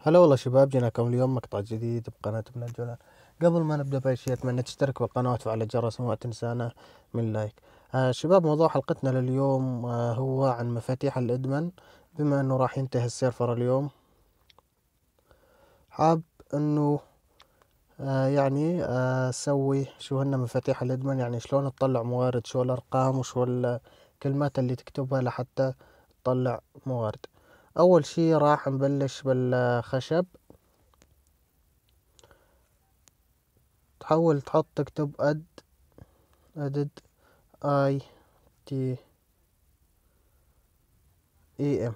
هلا والله شباب جيناكم اليوم مقطع جديد بقناة ابن الجولان قبل ما نبدأ بأي شيء أتمنى تشترك بالقناة وتفعل الجرس وما تنسانا من لايك آه شباب موضوع حلقتنا لليوم آه هو عن مفاتيح الإدمان بما أنه راح ينتهي السيرفر اليوم حاب أنه آه يعني أسوي آه، شو هن مفاتيح الإدمان يعني شلون تطلع موارد شو الأرقام وشو الكلمات اللي تكتبها لحتى تطلع موارد اول شي راح نبلش بالخشب تحاول تحط تكتب اد ادد اي تي اي ام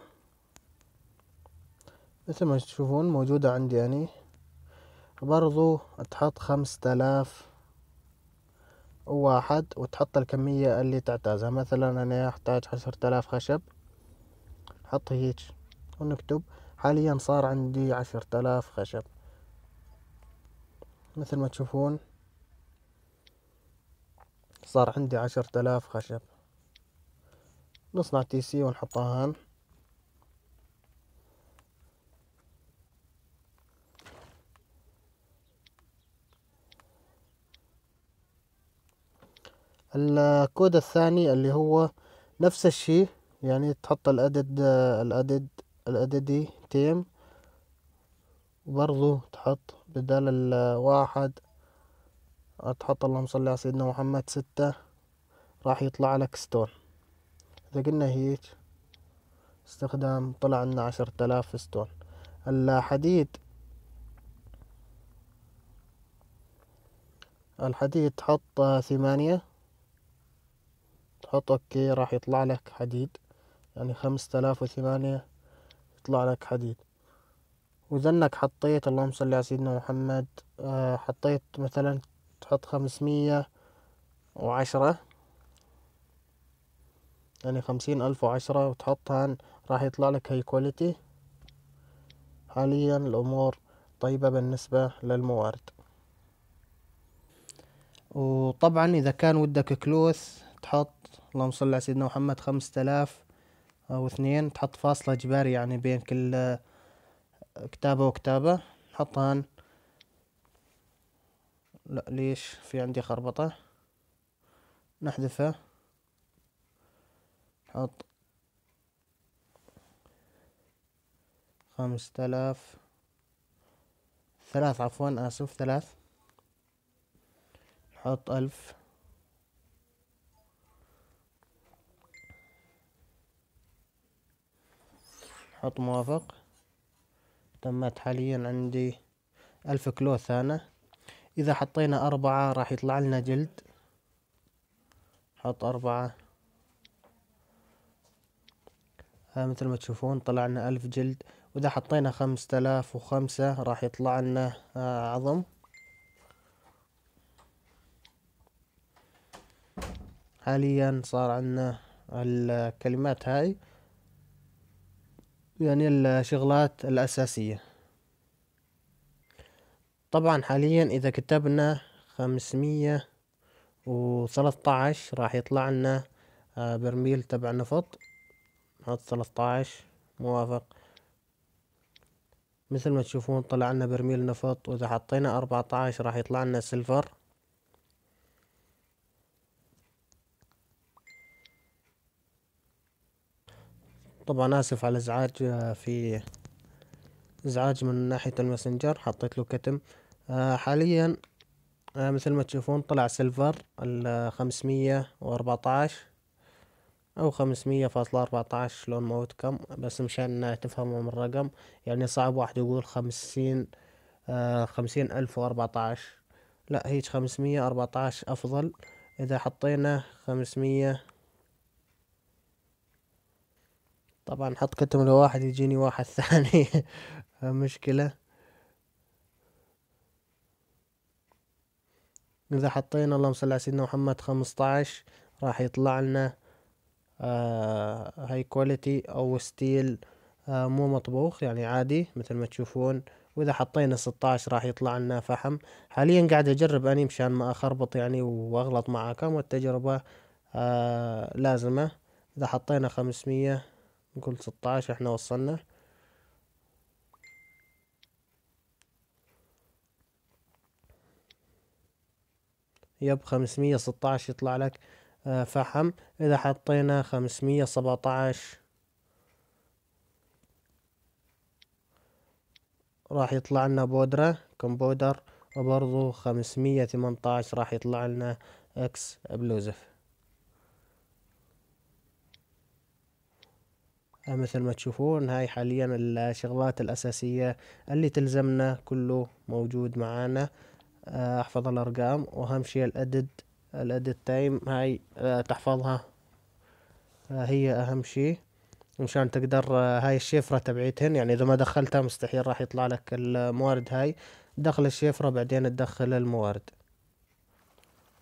مثل ما تشوفون موجودة عندي اني برضو تحط خمس تلاف واحد وتحط الكمية اللي تعتازها مثلا انا احتاج عشرة تلاف خشب حط هيج ونكتب حاليا صار عندي عشرة آلاف خشب مثل ما تشوفون صار عندي عشرة آلاف خشب نصنع تي سي ونحطها هان الكود الثاني اللي هو نفس الشيء يعني تحط الادد الادد الأددي تيم وبرضو تحط بدل الواحد تحط اللهم صل على سيدنا محمد ستة راح يطلع لك ستون إذا قلنا هيك استخدام طلع عنا عشرة آلاف ستون الحديد الحديد تحط ثمانية تحط اوكي راح يطلع لك حديد يعني خمسة آلاف وثمانية يطلع لك حديد واذا انك حطيت اللهم صل على سيدنا محمد آه، حطيت مثلا تحط خمسمية وعشرة يعني خمسين ألف وعشرة وتحطها راح يطلع لك هاي كواليتي حاليا الأمور طيبة بالنسبة للموارد وطبعا إذا كان ودك كلوث تحط اللهم صل على سيدنا محمد خمسة آلاف او اثنين تحط فاصلة إجباري يعني بين كل كتابة وكتابة نحطها لا ليش في عندي خربطة نحذفها نحط خمسة آلاف ثلاث عفوا آسف ثلاث نحط ألف حط موافق تمت حاليا عندي ألف كلو ثانة إذا حطينا أربعة راح يطلع لنا جلد حط أربعة ها مثل ما تشوفون طلع لنا ألف جلد وإذا حطينا خمسة آلاف وخمسة راح يطلع لنا آه، عظم حاليا صار عندنا الكلمات هاي يعني الشغلات الأساسية طبعا حاليا إذا كتبنا خمسمية وثلاثة راح يطلع لنا آه، برميل تبع نفط هذا ثلاثة عشر موافق مثل ما تشوفون طلع لنا برميل نفط وإذا حطينا أربعة عشر راح يطلع لنا سيلفر طبعا اسف على الازعاج آه، في ازعاج من ناحية الماسنجر حطيت له كتم آه، حاليا آه، مثل ما تشوفون طلع سيلفر الخمسمية عشر او خمسمية فاصلة عشر لون كم بس مشان تفهموا من الرقم يعني صعب واحد يقول خمسين خمسين الف عشر لا هيج خمسمية عشر افضل اذا حطينا خمسمية طبعا حط كتم لواحد يجيني واحد ثاني مشكلة اذا حطينا اللهم صل على سيدنا محمد خمسطعش راح يطلع لنا هاي آه، كواليتي او ستيل آه، مو مطبوخ يعني عادي مثل ما تشوفون واذا حطينا 16 راح يطلع لنا فحم حاليا قاعد اجرب اني مشان ما اخربط يعني واغلط معاكم والتجربة آه، لازمة اذا حطينا 500 نقول ستاشر احنا وصلنا يب خمسمية ستاعش يطلع لك آه، فحم اذا حطينا خمسمية سبعتاعش راح يطلع لنا بودرة كمبودر وبرضو خمسمية تمنتاعش راح يطلع لنا اكس بلوزف مثل ما تشوفون هاي حاليا الشغلات الأساسية اللي تلزمنا كله موجود معانا آه، احفظ الأرقام وأهم شيء الأدد الأدد تايم هاي آه، تحفظها آه، هي أهم شيء مشان تقدر هاي الشفرة تبعيتهن يعني إذا ما دخلتها مستحيل راح يطلع لك الموارد هاي دخل الشفرة بعدين تدخل الموارد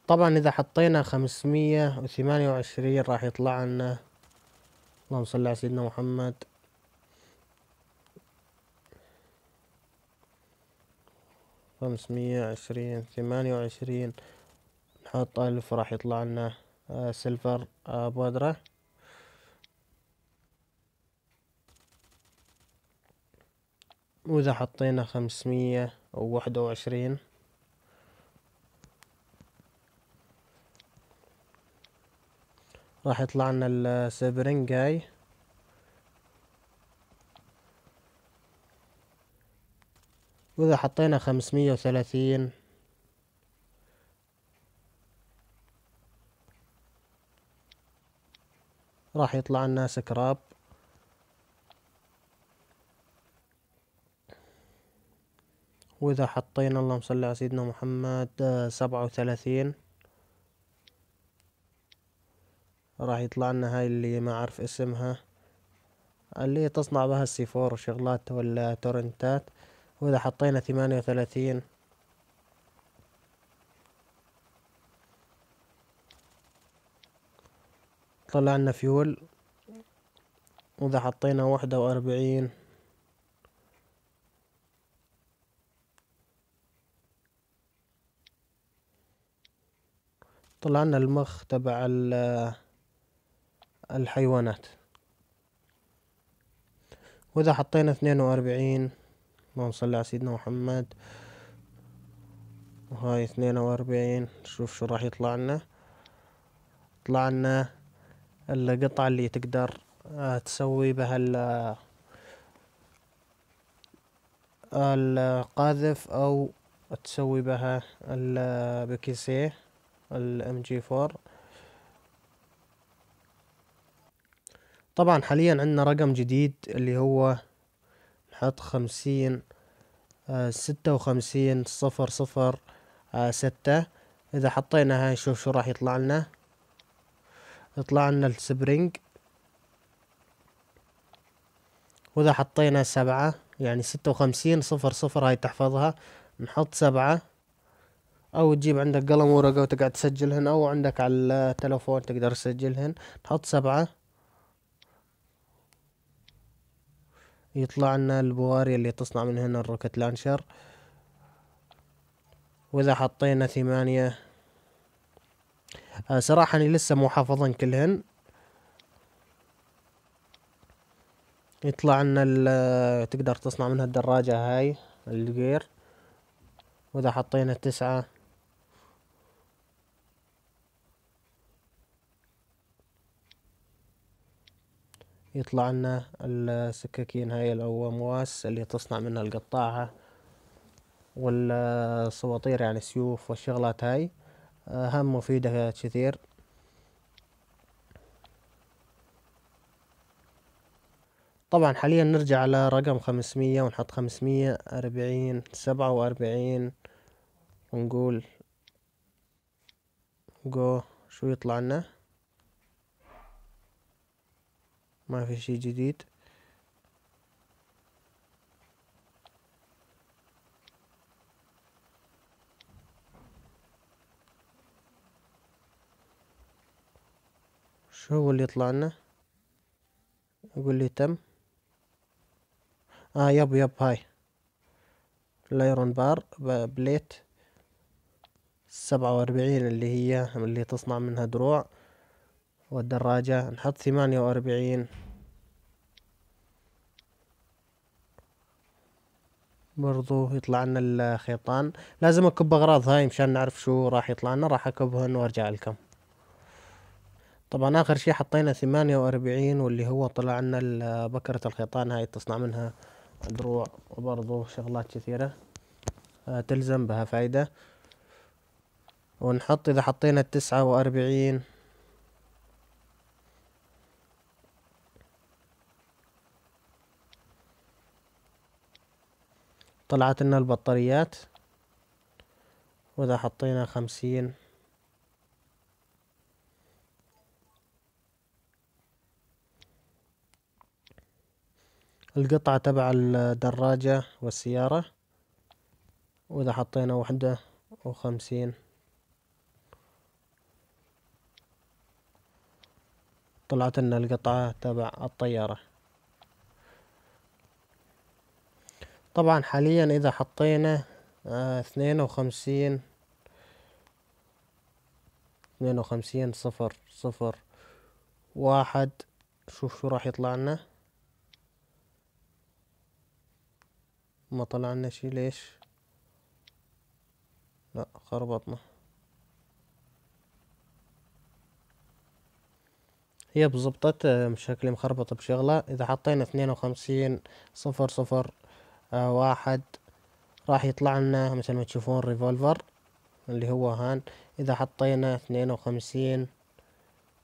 طبعا إذا حطينا خمسمية وثمانية وعشرين راح يطلع لنا اللهم صل على سيدنا محمد خمسمية عشرين ثمانية وعشرين نحط ألف راح يطلع لنا آه، سيلفر آه، بودرة وإذا حطينا خمسمية وواحدة وعشرين راح يطلع لنا السبرينج هاي واذا حطينا خمسمية وثلاثين راح يطلع لنا سكراب واذا حطينا اللهم صل على سيدنا محمد آه، سبعة وثلاثين راح يطلع لنا هاي اللي ما اعرف اسمها اللي تصنع بها السي فور وشغلات ولا تورنتات واذا حطينا ثمانية وثلاثين طلع لنا فيول واذا حطينا واحدة واربعين طلع لنا المخ تبع ال الحيوانات واذا حطينا اثنين واربعين اللهم صل على سيدنا محمد وهاي اثنين واربعين نشوف شو راح يطلع لنا طلع لنا القطعة اللي تقدر آه، تسوي بها القاذف او تسوي بها البكيسيه الام جي فور طبعا حاليا عندنا رقم جديد اللي هو نحط خمسين آه، ستة وخمسين صفر صفر آه، ستة اذا حطينا هاي نشوف شو راح يطلع لنا يطلع لنا السبرينج واذا حطينا سبعة يعني ستة وخمسين صفر صفر هاي تحفظها نحط سبعة او تجيب عندك قلم ورقة وتقعد تسجلهن او عندك على التلفون تقدر تسجلهن نحط سبعة يطلع لنا البواري اللي تصنع من هنا الروكت لانشر واذا حطينا ثمانية آه صراحة اني لسه مو حافظن كلهن يطلع لنا آه، تقدر تصنع منها الدراجة هاي الجير واذا حطينا تسعة يطلع لنا السكاكين هاي مواس اللي تصنع منها القطاعة والصواطير يعني سيوف والشغلات هاي آه، هم مفيدة كثير طبعا حاليا نرجع على رقم خمسمية ونحط خمسمية أربعين سبعة وأربعين ونقول جو شو يطلع لنا ما في شي جديد شو هو اللي يطلع لنا يقول لي تم اه يب يب هاي الايرون بار بليت سبعة واربعين اللي هي اللي تصنع منها دروع والدراجة نحط ثمانية وأربعين برضو يطلع لنا الخيطان لازم اكب اغراض هاي مشان نعرف شو راح يطلع لنا راح اكبهن وارجع لكم طبعا اخر شي حطينا ثمانية واربعين واللي هو طلع لنا بكرة الخيطان هاي تصنع منها دروع وبرضو شغلات كثيرة آه، تلزم بها فايدة ونحط اذا حطينا التسعة واربعين طلعت لنا البطاريات واذا حطينا خمسين القطعة تبع الدراجة والسيارة واذا حطينا وحدة وخمسين طلعت لنا القطعة تبع الطيارة طبعا حاليا اذا حطينا آه، اثنين وخمسين اثنين وخمسين صفر صفر واحد شوف شو راح يطلع لنا ما طلع لنا شي ليش لا خربطنا هي بزبطت آه، شكلي مخربط بشغلة اذا حطينا اثنين وخمسين صفر صفر آه، واحد راح يطلع لنا مثل ما تشوفون ريفولفر اللي هو هان اذا حطينا اثنين وخمسين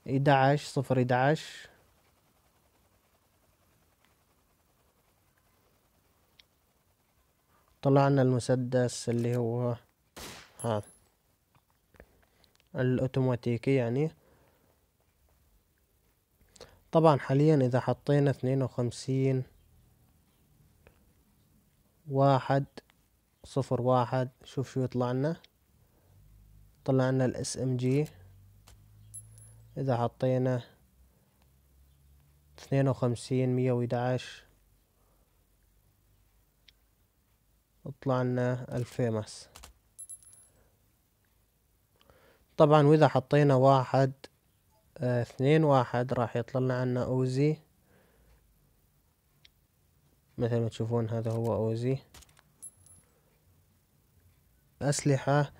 إدعش صفر إدعش طلعنا المسدس اللي هو هذا الاوتوماتيكي يعني طبعا حاليا اذا حطينا اثنين وخمسين واحد صفر واحد شوف شو يطلع لنا طلع لنا الاس ام جي اذا حطينا اثنين وخمسين مية ويدعش طلع لنا الفيمس طبعا واذا حطينا واحد آه، اثنين واحد راح يطلع لنا عنا اوزي مثل ما تشوفون هذا هو اوزي اسلحة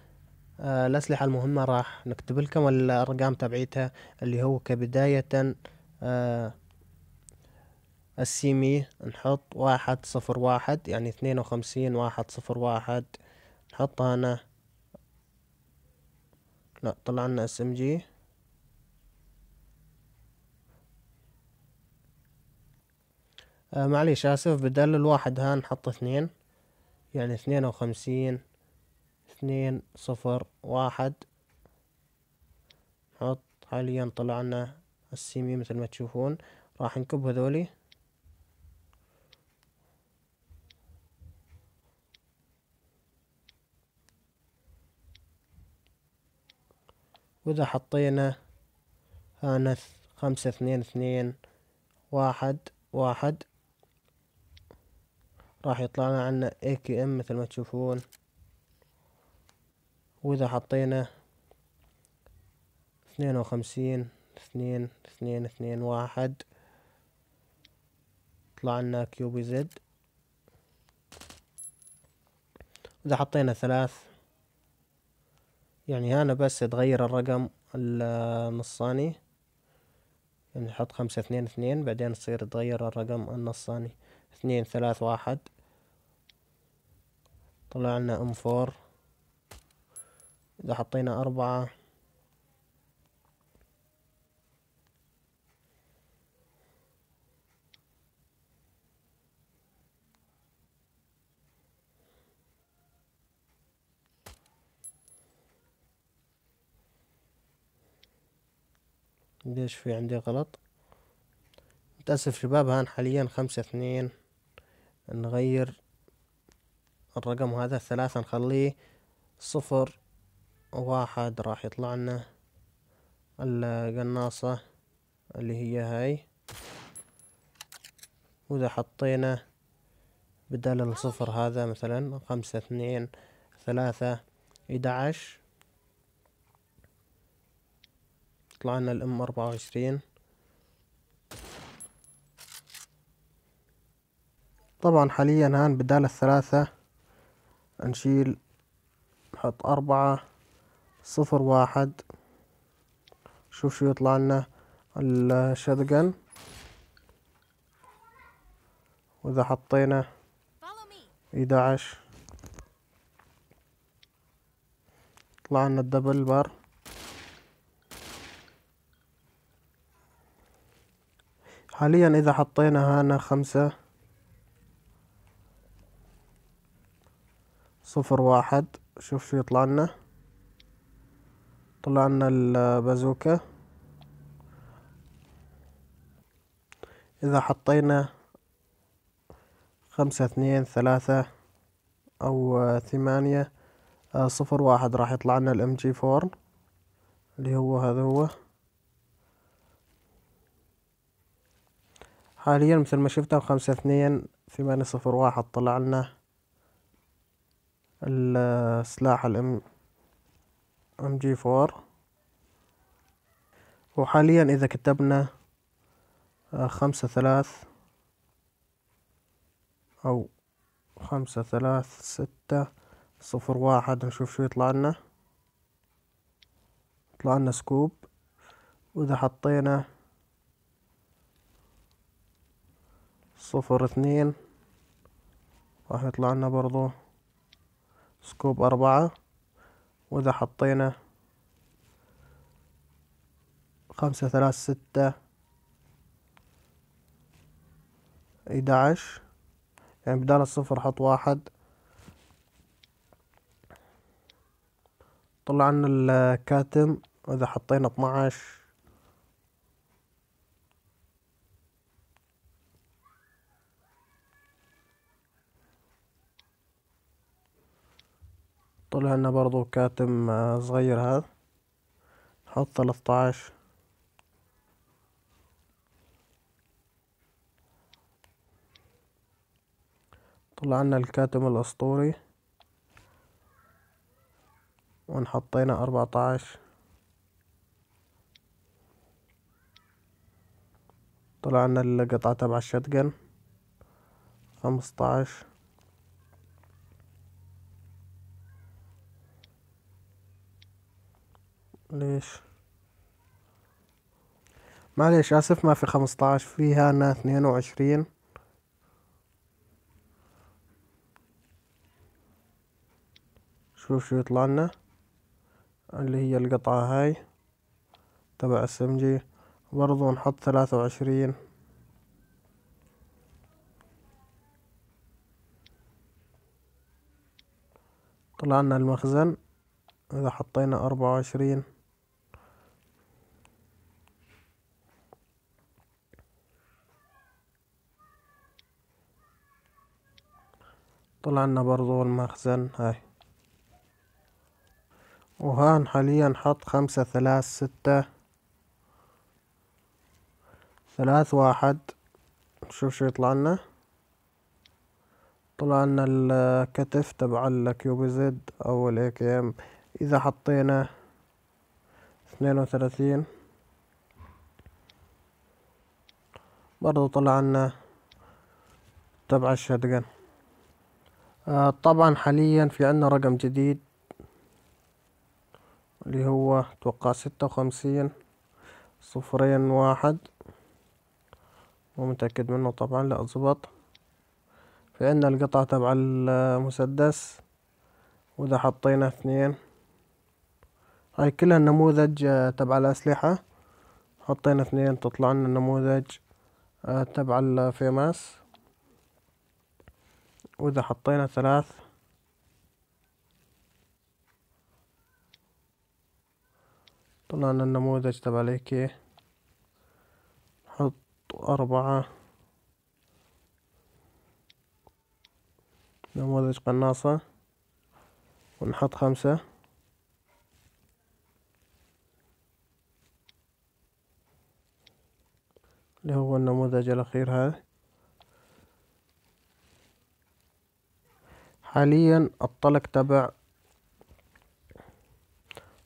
آه الاسلحة المهمة راح نكتب لكم الارقام تبعيتها اللي هو كبداية آه السيمي e نحط واحد صفر واحد يعني اثنين وخمسين واحد صفر واحد نحط هنا لا طلعنا اس ام جي آه معليش اسف بدل الواحد ها نحط اثنين يعني اثنين وخمسين اثنين صفر واحد نحط حاليا طلع لنا السيمي مثل ما تشوفون راح نكب هذولي وإذا حطينا هانث خمسة اثنين اثنين واحد واحد راح يطلع لنا عنا اي كي ام مثل ما تشوفون واذا حطينا اثنين وخمسين اثنين اثنين اثنين واحد طلع لنا كيو بي زد اذا حطينا ثلاث يعني هنا بس تغير الرقم النصاني يعني نحط خمسة اثنين اثنين بعدين تصير تغير الرقم النصاني اثنين ثلاث واحد طلع لنا ام فور اذا حطينا اربعة ليش في عندي غلط متأسف شباب هان حاليا خمسة اثنين نغير الرقم هذا الثلاثة نخليه صفر واحد راح يطلع لنا القناصة اللي هي هاي وإذا حطينا بدل الصفر هذا مثلا خمسة اثنين ثلاثة إدعش يطلع لنا الام أربعة وعشرين طبعا حاليا هان بدال الثلاثة نشيل نحط أربعة صفر واحد شوف شو يطلع لنا الشدقن وإذا حطينا إداعش طلع لنا الدبل بار حاليا إذا حطينا هنا خمسة صفر واحد شوف شو يطلع لنا طلع لنا البازوكا اذا حطينا خمسة اثنين ثلاثة او ثمانية آه، صفر واحد راح يطلع لنا الام جي فور اللي هو هذا هو حاليا مثل ما شفتوا خمسة اثنين ثمانية صفر واحد طلع لنا السلاح الام ام جي فور وحاليا اذا كتبنا آه، خمسة ثلاث او خمسة ثلاث ستة صفر واحد نشوف شو يطلع لنا يطلع لنا سكوب واذا حطينا صفر اثنين راح يطلع لنا برضو سكوب أربعة وإذا حطينا خمسة ثلاثة ستة إداعش يعني بدال الصفر حط واحد طلع لنا الكاتم وإذا حطينا اتناعش طلع لنا برضو كاتم آه، صغير هذا نحط 13 طلع لنا الكاتم الاسطوري ونحطينا 14 طلع لنا القطعة تبع الشتقن خمسطعش ليش معليش اسف ما في خمسطعش فيها انا اثنين وعشرين شوف شو يطلع لنا اللي هي القطعة هاي تبع السمجي برضو نحط ثلاثة وعشرين طلعنا المخزن اذا حطينا اربعة وعشرين طلع لنا برضو المخزن هاي وهان حاليا حط خمسة ثلاث ستة ثلاث واحد نشوف شو يطلع لنا طلع لنا الكتف تبع الكيوبي زد او الاي كي ام اذا حطينا اثنين وثلاثين برضو طلع لنا تبع الشدقن آه، طبعا حاليا في عنا رقم جديد اللي هو توقع ستة وخمسين صفرين واحد مو متأكد منه طبعا لا اضبط في عنا القطعة تبع المسدس وإذا حطينا اثنين هاي كلها النموذج آه، تبع الأسلحة حطينا اثنين تطلع لنا النموذج آه، تبع الفيماس واذا حطينا ثلاث طلعنا النموذج تبع الإيكي نحط أربعة نموذج قناصة ونحط خمسة اللي هو النموذج الأخير هذا حاليا الطلق تبع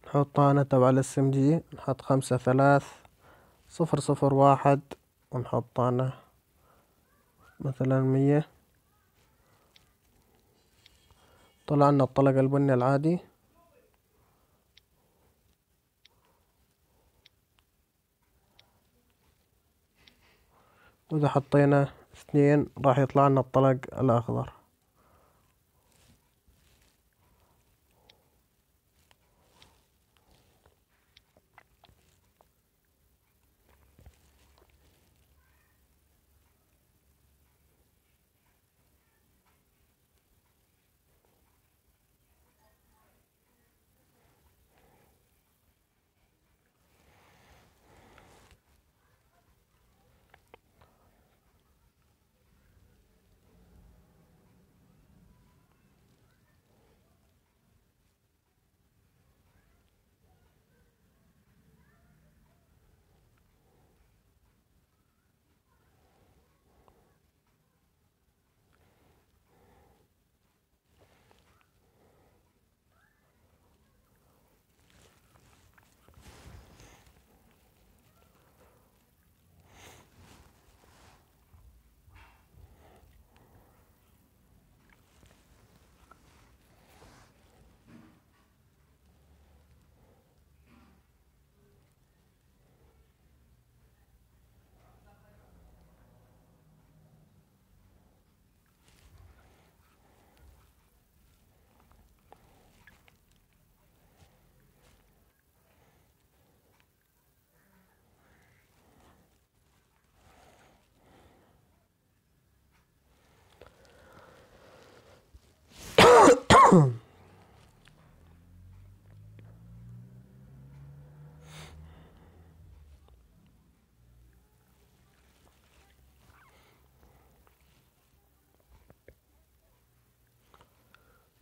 نحط هنا تبع الاس ام جي نحط خمسة ثلاث صفر صفر واحد ونحط هنا مثلا مية طلع لنا الطلق البني العادي وإذا حطينا اثنين راح يطلع لنا الطلق الأخضر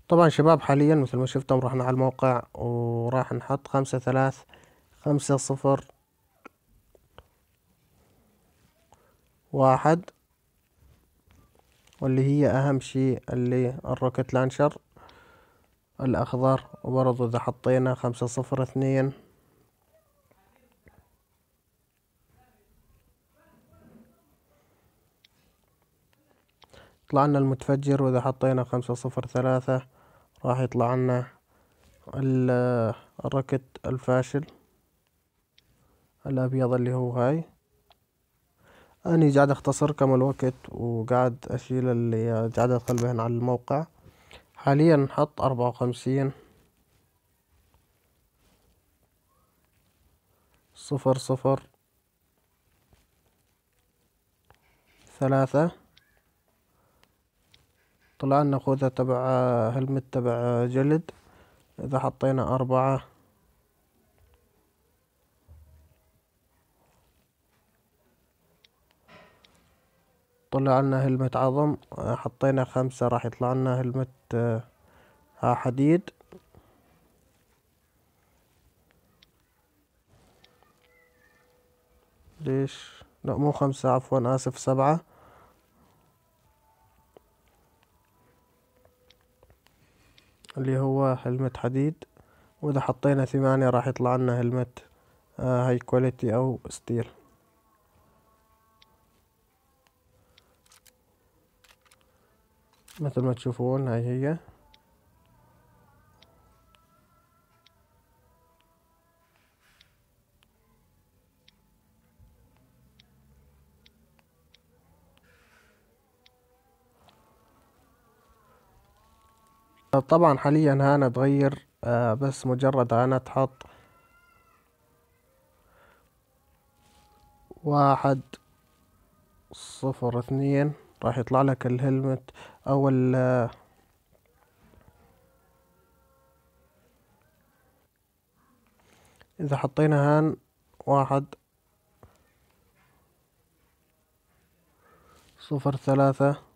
طبعا شباب حاليا مثل ما شفتم رحنا على الموقع وراح نحط خمسة ثلاث خمسة صفر واحد واللي هي اهم شيء اللي الروكت لانشر الاخضر وبرضو اذا حطينا خمسة صفر اثنين طلعنا المتفجر واذا حطينا خمسة صفر ثلاثة راح يطلع لنا الركت الفاشل الابيض اللي هو هاي اني قاعد اختصر كم الوقت وقاعد اشيل اللي قاعد ادخل بهن على الموقع حاليا نحط اربعة وخمسين صفر صفر ثلاثة طلعنا خوذة تبع هلمت تبع جلد اذا حطينا اربعة طلع لنا هلمة عظم حطينا خمسة راح يطلع لنا آه، حديد ليش لا مو خمسة عفوا اسف سبعة اللي هو هلمة حديد واذا حطينا ثمانية راح يطلع لنا هلمة هاي كواليتي او ستيل مثل ما تشوفون هاي هي طبعا حاليا هانا اتغير آه، بس مجرد هانا تحط واحد صفر اثنين راح يطلع لك الهلمت او ال آه، اذا حطينا هان واحد صفر ثلاثة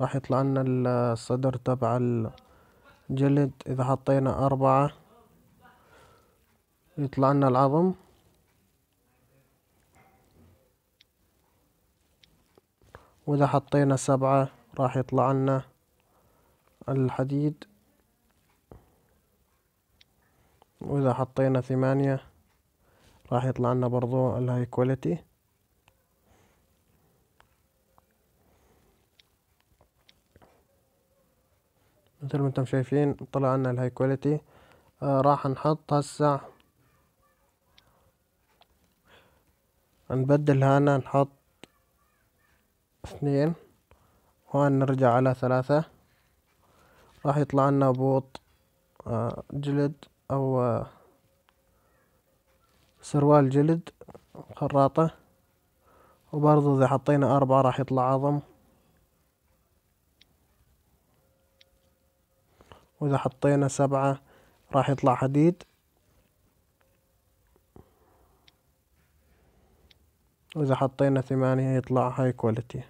راح يطلع لنا الصدر تبع الجلد اذا حطينا اربعة يطلع لنا العظم واذا حطينا سبعة راح يطلع لنا الحديد واذا حطينا ثمانية راح يطلع لنا برضو الهاي كواليتي مثل ما انتم شايفين طلع لنا الهاي كواليتي آه راح نحط هسه نبدل هنا نحط اثنين وهان نرجع على ثلاثة راح يطلع لنا بوط آه جلد او آه سروال جلد خراطة وبرضو اذا حطينا اربعة راح يطلع عظم واذا حطينا سبعة راح يطلع حديد واذا حطينا ثمانية يطلع هاي كواليتي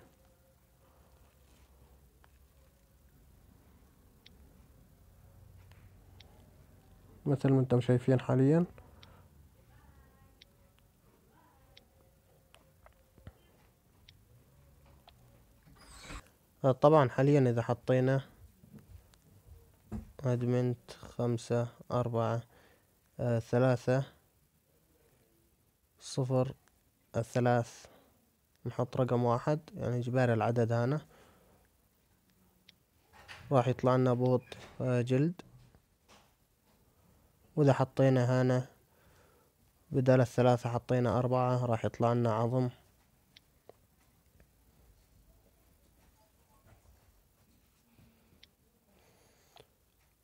مثل ما انتم شايفين حاليا آه، طبعا حاليا اذا حطينا أدمنت خمسة أربعة آه ثلاثة صفر آه ثلاث نحط رقم واحد يعني إجباري العدد هنا راح يطلع لنا بوط آه جلد وإذا حطينا هنا بدل الثلاثة حطينا أربعة راح يطلع لنا عظم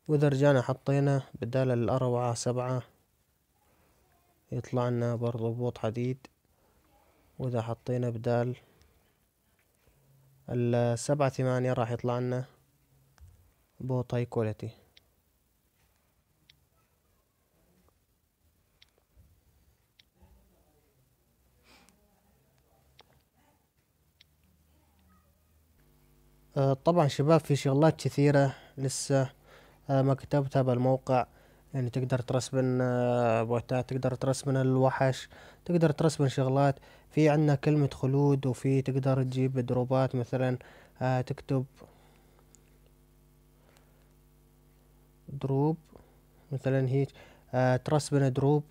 واذا رجعنا حطينا بدال الأربعة سبعة يطلع لنا برضو بوط حديد واذا حطينا بدال السبعة ثمانية راح يطلع لنا بوط هاي كواليتي طبعا شباب في شغلات كثيرة لسه مكتبتها بالموقع يعني تقدر ترسبن آه، بوتات تقدر ترسبن الوحش تقدر ترسبن شغلات في عندنا كلمة خلود وفي تقدر تجيب دروبات مثلا آه، تكتب دروب مثلا هيك آه، ترسبن دروب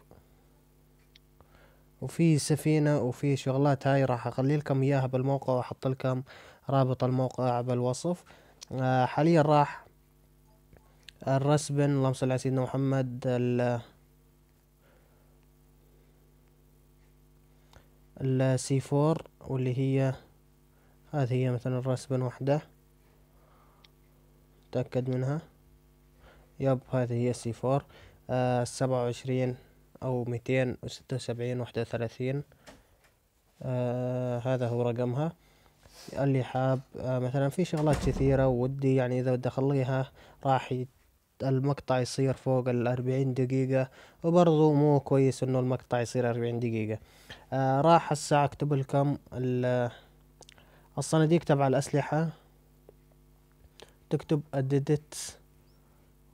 وفي سفينة وفي شغلات هاي راح اخلي لكم اياها بالموقع واحط لكم رابط الموقع بالوصف حاليا راح الرسبن اللهم صل على سيدنا محمد ال سي فور واللي هي هذه هي مثلا الرسبن وحده تأكد منها يب هذه هي السي فور آه، سبعة وعشرين أو ميتين وستة وسبعين واحدة وثلاثين آه، هذا هو رقمها اللي حاب آه مثلا في شغلات كثيرة ودي يعني إذا بدي أخليها راح المقطع يصير فوق الأربعين دقيقة وبرضو مو كويس انه المقطع يصير أربعين دقيقة آه راح الساعة اكتب لكم الصناديق تبع الأسلحة تكتب اديت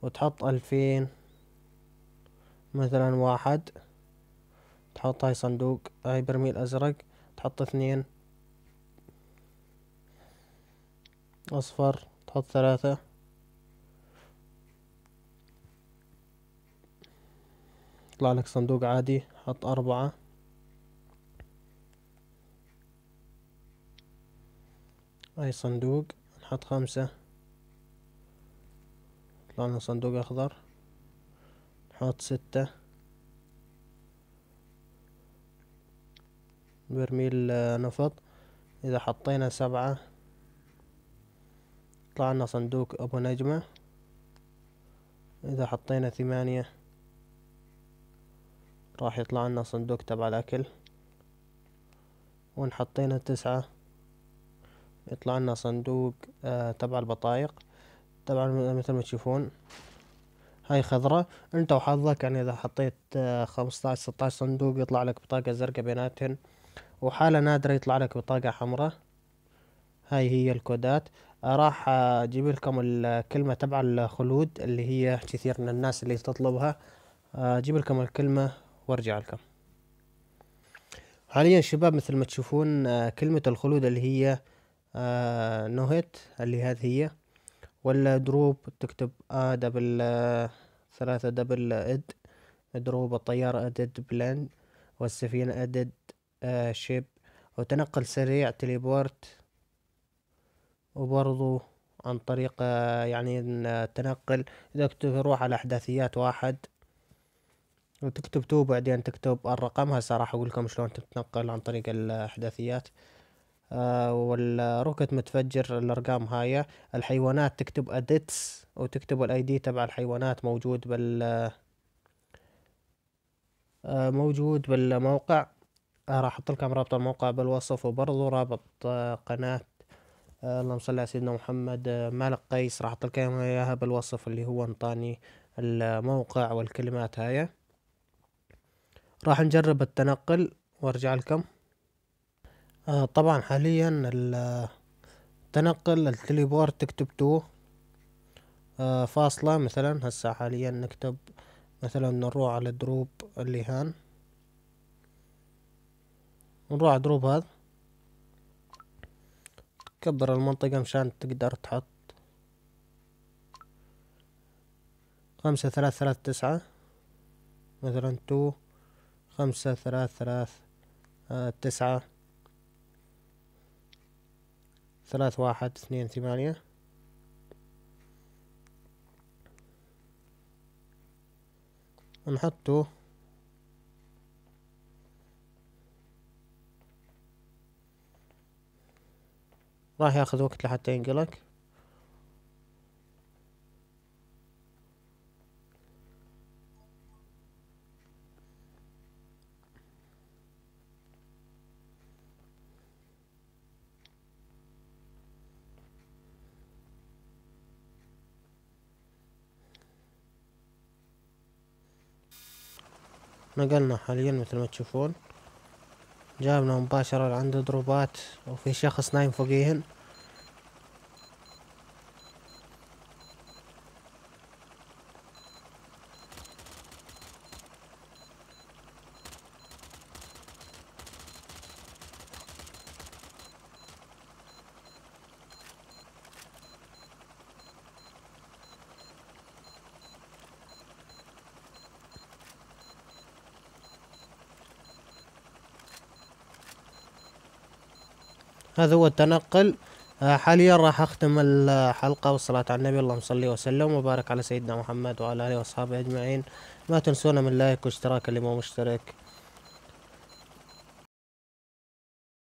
وتحط ألفين مثلا واحد تحط هاي صندوق هاي برميل أزرق تحط اثنين أصفر تحط ثلاثة يطلع لك صندوق عادي حط أربعة أي صندوق نحط خمسة يطلع لنا صندوق أخضر نحط ستة برميل نفط إذا حطينا سبعة يطلع لنا صندوق أبو نجمة إذا حطينا ثمانية راح يطلع لنا صندوق تبع الاكل ونحطينا تسعة يطلع لنا صندوق آه تبع البطايق طبعا مثل ما تشوفون هاي خضرة انت وحظك يعني اذا حطيت آه، خمسطعش ستطعش صندوق يطلع لك بطاقة زرقاء بيناتهن وحالة نادرة يطلع لك بطاقة حمراء هاي هي الكودات آه، راح اجيب لكم الكلمة تبع الخلود اللي هي كثير من الناس اللي تطلبها آه، اجيب لكم الكلمة وارجع لكم حاليا شباب مثل ما تشوفون آه، كلمة الخلود اللي هي آه، نوهت اللي هذه هي ولا دروب تكتب آ دبل ثلاثة دبل اد دروب الطيارة ادد بلان والسفينة ادد شيب وتنقل سريع تليبورت وبرضو عن طريق يعني التنقل إذا كنت تروح على أحداثيات واحد وتكتب تو بعدين تكتب الرقم هسه راح اقول لكم شلون تتنقل عن طريق الاحداثيات آه، والروكت متفجر الارقام هاي الحيوانات تكتب اديتس وتكتب الاي دي تبع الحيوانات موجود بال آه، موجود بالموقع آه، راح احط لكم رابط الموقع بالوصف وبرضه رابط قناة اللهم صل على سيدنا محمد مالك قيس راح احط لكم اياها بالوصف اللي هو انطاني الموقع والكلمات هاي راح نجرب التنقل وارجع لكم آه طبعا حاليا التنقل التليبورت تكتب تو آه فاصلة مثلا هسا حاليا نكتب مثلا نروح على دروب اللي هان نروح على دروب هذا كبر المنطقة مشان تقدر تحط خمسة ثلاثة ثلاثة تسعة مثلا تو خمسة ثلاث ثلاث آه، تسعة ثلاث واحد اثنين ثمانية نحطه راح ياخذ وقت لحتى ينقلك نقلنا حاليا مثل ما تشوفون جابنا مباشرة لعند دروبات وفي شخص نايم فوقيهن هذا هو التنقل آه، حاليا راح اختم الحلقه والصلاه على النبي اللهم صل وسلم وبارك على سيدنا محمد وعلى اله واصحابه اجمعين ما تنسونا من لايك واشتراك اللي مو مشترك